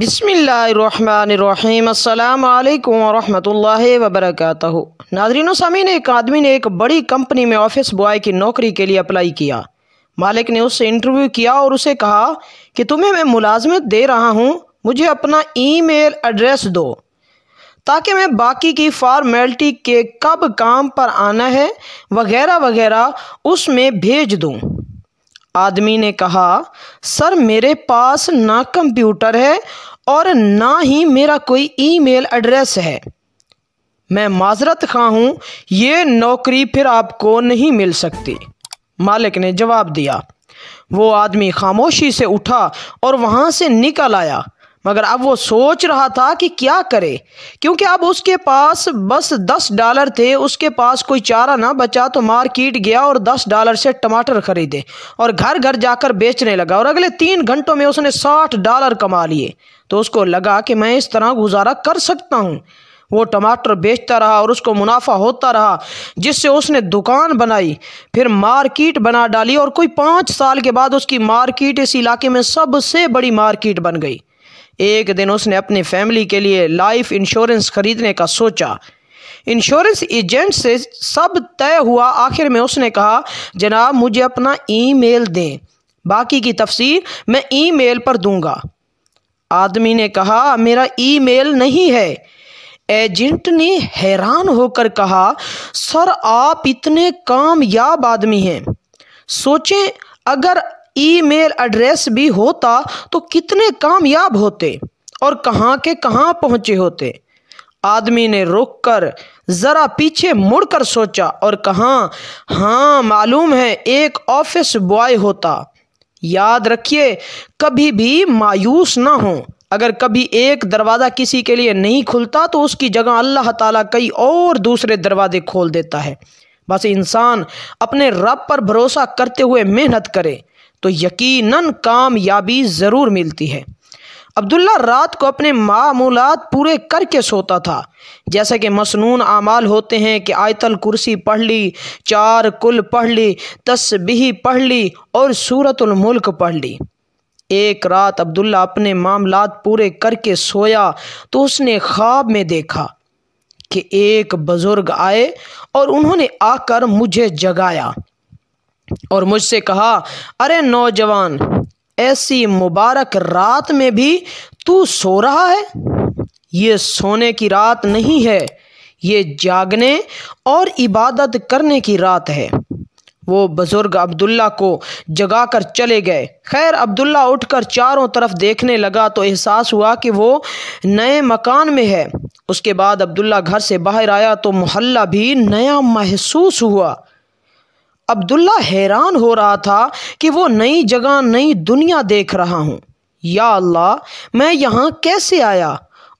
बिसमीम अल्लाम वरहमतुल्लाह नाजरीन नादरीन ने एक आदमी ने एक बड़ी कंपनी में ऑफिस बॉय की नौकरी के लिए अप्लाई किया मालिक ने उससे इंटरव्यू किया और उसे कहा कि तुम्हें मैं मुलाजमत दे रहा हूँ मुझे अपना ईमेल एड्रेस दो ताकि मैं बाकी की फॉर्मेलिटी के कब काम पर आना है वगैरह वगैरह उसमें भेज दूँ आदमी ने कहा सर मेरे पास ना कंप्यूटर है और ना ही मेरा कोई ईमेल एड्रेस है मैं माजरत खा हूँ ये नौकरी फिर आपको नहीं मिल सकती मालिक ने जवाब दिया वो आदमी खामोशी से उठा और वहाँ से निकल आया मगर अब वो सोच रहा था कि क्या करे क्योंकि अब उसके पास बस दस डॉलर थे उसके पास कोई चारा ना बचा तो मार्केट गया और दस डॉलर से टमाटर खरीदे और घर घर जाकर बेचने लगा और अगले तीन घंटों में उसने साठ डॉलर कमा लिए तो उसको लगा कि मैं इस तरह गुजारा कर सकता हूँ वो टमाटर बेचता रहा और उसको मुनाफा होता रहा जिससे उसने दुकान बनाई फिर मार्केट बना डाली और कोई पाँच साल के बाद उसकी मार्केट इस इलाके में सबसे बड़ी मार्केट बन गई एक दिन उसने अपनी फैमिली के लिए लाइफ इंश्योरेंस खरीदने का सोचा इंश्योरेंस एजेंट से सब तय हुआ आखिर में उसने कहा जनाब मुझे अपना ईमेल दें बाकी की तफसीर मैं ईमेल पर दूंगा आदमी ने कहा मेरा ईमेल नहीं है एजेंट ने हैरान होकर कहा सर आप इतने कामयाब आदमी हैं सोचें अगर ईमेल एड्रेस भी होता तो कितने कामयाब होते और कहाँ के कहाँ पहुँचे होते आदमी ने रुककर कर ज़रा पीछे मुड़कर सोचा और कहा हाँ मालूम है एक ऑफिस बॉय होता याद रखिए कभी भी मायूस ना हो अगर कभी एक दरवाज़ा किसी के लिए नहीं खुलता तो उसकी जगह अल्लाह ताला कई और दूसरे दरवाजे खोल देता है बस इंसान अपने रब पर भरोसा करते हुए मेहनत करे तो यकीनन कामयाबी ज़रूर मिलती है अब्दुल्ला रात को अपने मामूलत पूरे करके सोता था जैसे कि मसनून आमाल होते हैं कि आयतल कुर्सी पढ़ ली चार कुल पढ़ ली तस्बी पढ़ ली और सूरतुल मुल्क पढ़ ली एक रात अब्दुल्ला अपने मामलात पूरे करके सोया तो उसने ख्वाब में देखा कि एक बुज़ुर्ग आए और उन्होंने आकर मुझे जगाया और मुझसे कहा अरे नौजवान ऐसी मुबारक रात में भी तू सो रहा है ये सोने की रात नहीं है ये जागने और इबादत करने की रात है वो बुज़ुर्ग अब्दुल्ला को जगाकर चले गए खैर अब्दुल्ला उठकर चारों तरफ देखने लगा तो एहसास हुआ कि वो नए मकान में है उसके बाद अब्दुल्ला घर से बाहर आया तो मोहल्ला भी नया महसूस हुआ अब्दुल्ला हैरान हो रहा था कि वो नई जगह नई दुनिया देख रहा हूँ या अल्लाह मैं यहाँ कैसे आया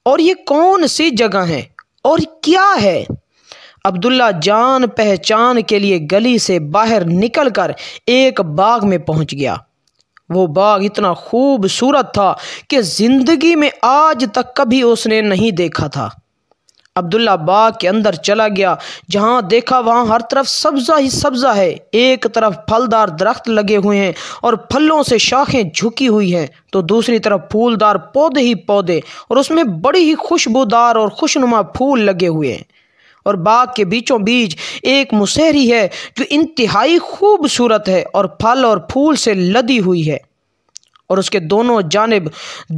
और ये कौन सी जगह है और क्या है अब्दुल्ला जान पहचान के लिए गली से बाहर निकलकर एक बाग में पहुंच गया वो बाग इतना खूबसूरत था कि ज़िंदगी में आज तक कभी उसने नहीं देखा था अब्दुल्ला बाग के अंदर चला गया जहाँ देखा वहाँ हर तरफ सब्जा ही सब्जा है एक तरफ फलदार दरख्त लगे हुए हैं और फलों से शाखें झुकी हुई हैं तो दूसरी तरफ फूलदार पौधे ही पौधे और उसमें बड़ी ही खुशबूदार और खुशनुमा फूल लगे हुए हैं और बाग के बीचों बीच एक मुसहरी है जो इंतहाई खूबसूरत है और फल और फूल से लदी हुई है और उसके दोनों जानब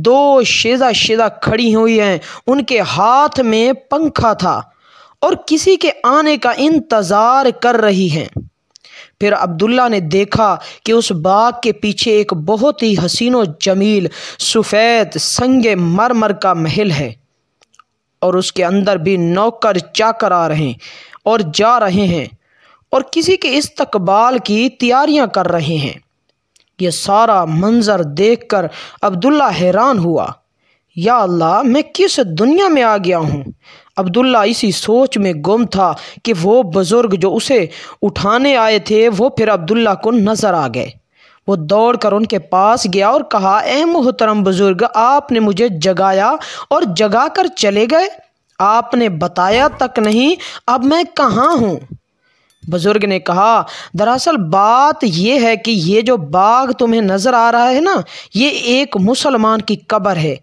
दो शेजा शेजा खड़ी हुई हैं उनके हाथ में पंखा था और किसी के आने का इंतज़ार कर रही हैं फिर अब्दुल्ला ने देखा कि उस बाग के पीछे एक बहुत ही हसीनो जमील सफ़ेद संग मरमर का महल है और उसके अंदर भी नौकर चाकर आ रहे हैं और जा रहे हैं और किसी के इस्तकबाल की तैयारियां कर रहे हैं ये सारा मंज़र देख कर अब्दुल्ला हैरान हुआ या अल्लाह मैं किस दुनिया में आ गया हूँ अब्दुल्ला इसी सोच में गुम था कि वो बुज़ुर्ग जो उसे उठाने आए थे वो फिर अब्दुल्ला को नज़र आ गए वो दौड़ कर उनके पास गया और कहा ए मोहतरम बुज़ुर्ग आपने मुझे जगाया और जगा कर चले गए आपने बताया तक नहीं अब मैं कहाँ हूँ बुज़ुर्ग ने कहा दरअसल बात यह है कि ये जो बाग तुम्हें नज़र आ रहा है ना ये एक मुसलमान की कब्र है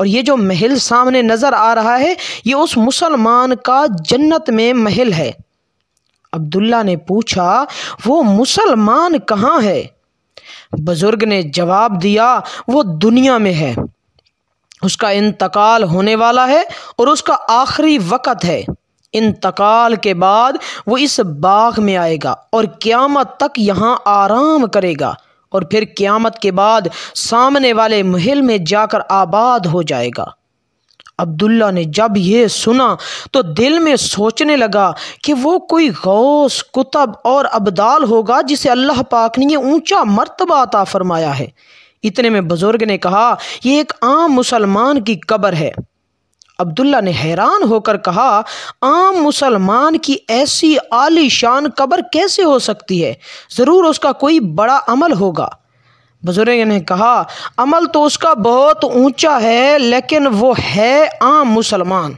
और ये जो महल सामने नज़र आ रहा है ये उस मुसलमान का जन्नत में महल है अब्दुल्ला ने पूछा वो मुसलमान कहाँ है बुज़ुर्ग ने जवाब दिया वो दुनिया में है उसका इंतकाल होने वाला है और उसका आखिरी वक़्त है इंतकाल के बाद वो इस बाग में आएगा और क़्यामत तक यहाँ आराम करेगा और फिर क़्यामत के बाद सामने वाले महल में जाकर आबाद हो जाएगा अब्दुल्ला ने जब यह सुना तो दिल में सोचने लगा कि वो कोई गौस कुतब और अबदाल होगा जिसे अल्लाह पाक ने ऊंचा मर्तबा अता फरमाया है इतने में बुज़ुर्ग ने कहा यह एक आम मुसलमान की कब्र है अब्दुल्ला ने हैरान होकर कहा आम मुसलमान की ऐसी आली शान कब्र कैसे हो सकती है ज़रूर उसका कोई बड़ा अमल होगा बुजुर्ग ने कहा अमल तो उसका बहुत ऊंचा है लेकिन वो है आम मुसलमान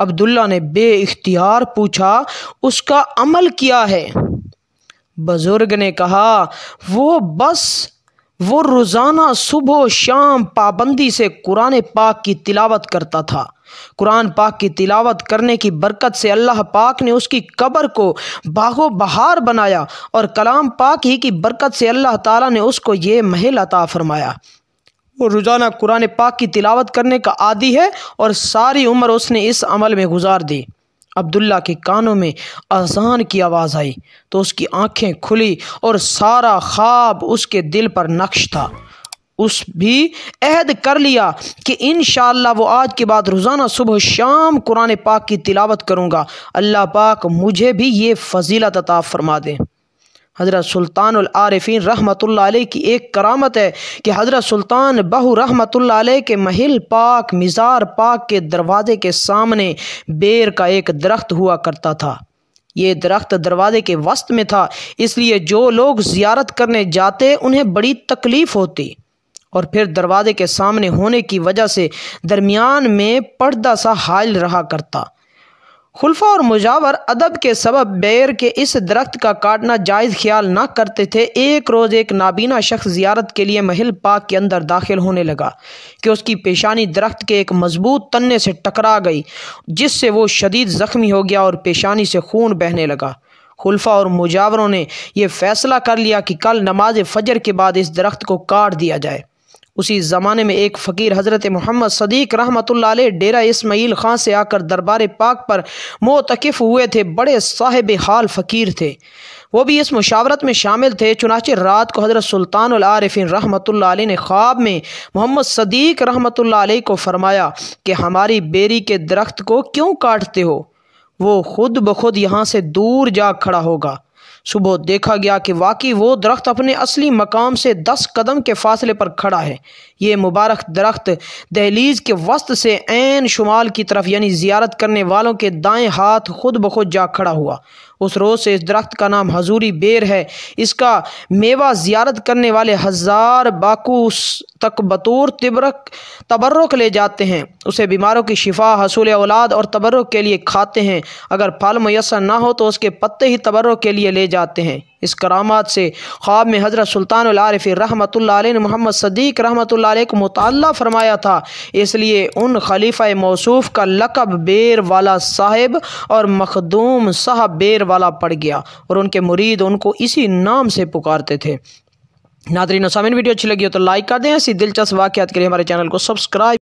अब्दुल्ला ने बेख्तियार पूछा उसका अमल क्या है बुज़ुर्ग ने कहा वो बस वो रोज़ाना सुबह शाम पाबंदी से कुरान पाक की तिलावत करता था कुरान पाक की तिलावत करने की बरकत से अल्लाह पाक ने उसकी कब्र को बागो बहार बनाया और कलाम पाक ही की बरकत से अल्लाह ताला ने उसको ये महल अता फरमाया वो रोज़ाना कुरान पाक की तिलावत करने का आदि है और सारी उम्र उसने इस अमल में गुजार दी अब्दुल्ला के कानों में अजान की आवाज़ आई तो उसकी आंखें खुली और सारा ख्वाब उसके दिल पर नक्श था उस भी अहद कर लिया कि इन वो आज के बाद रोज़ाना सुबह शाम कुरान पाक की तिलावत करूँगा अल्लाह पाक मुझे भी ये फजीला तताफ़ फरमा दें हज़रत सुल्तान आरफीन रहमत की एक करामत है कि हज़रत सुल्तान बहू रहमत के महल पाक मज़ार पाक के दरवाज़े के सामने बेर का एक दरख्त हुआ करता था ये दरख्त दरवाज़े के वस्त में था इसलिए जो लोग ज़ियारत करने जाते उन्हें बड़ी तकलीफ़ होती और फिर दरवाज़े के सामने होने की वजह से दरमियान में पर्दा सा हायल रहा करता खुलफा और मुजावर अदब के सबब बैर के इस दरख्त का काटना जायज़ ख्याल ना करते थे एक रोज़ एक नाबीना शख्स जियारत के लिए महल पाक के अंदर दाखिल होने लगा कि उसकी पेशानी दरख्त के एक मजबूत तने से टकरा गई जिससे वो शदीद ज़ख्मी हो गया और पेशानी से खून बहने लगा खुलफा और मुजावरों ने यह फ़ैसला कर लिया कि कल नमाज फ़जर के बाद इस दरख्त को काट दिया जाए उसी ज़माने में एक फ़कीर हज़रत मोहम्मद सदीक रहमत डेरा इसमाइल ख़ान से आकर दरबार पाक पर मोतकफ़ हुए थे बड़े साहिब हाल फ़कीर थे वो भी इस मुशावरत में शामिल थे चुनाचे रात को हज़रत सुल्तान आरफिन रहमत ने ख्वाब में मोहम्मद सदीक रहमत को फरमाया कि हमारी बेरी के दरख्त को क्यों काटते हो वो खुद ब खुद यहाँ से दूर जा खड़ा होगा सुबह देखा गया कि वाकई वो दरख्त अपने असली मकाम से दस कदम के फासले पर खड़ा है ये मुबारक दरख्त दहलीज के वस्त से एन शुमाल की तरफ यानी ज़ियारत करने वालों के दाएं हाथ खुद ब खुद जा खड़ा हुआ उस रोज़ से इस दरख्त का नाम हजूरी बेर है इसका मेवा ज़ियारत करने वाले हज़ार बाकू तक बतौर तिबरक तबर्रक ले जाते हैं उसे बीमारों की शिफा हसूल औलाद और तबर्रक के लिए खाते हैं अगर फल मैसर ना हो तो उसके पत्ते ही तबर्रक के लिए ले जाते हैं इस करामात से ख्वाब में हज़रत सुल्तान आरफ़ रहमत ने मोहम्मद सदीक रहमत को मुताल फरमाया था इसलिए उन खलीफ़ा मौसूफ़ का लकब बेर वाला साहेब और मखदूम साहब बेर वाला पड़ गया और उनके मुरीद उनको इसी नाम से पुकारते थे नादरी नसामिन वीडियो अच्छी लगी हो तो लाइक कर दें ऐसी दिलचस्प वाक़ात के लिए हमारे चैनल को सब्सक्राइब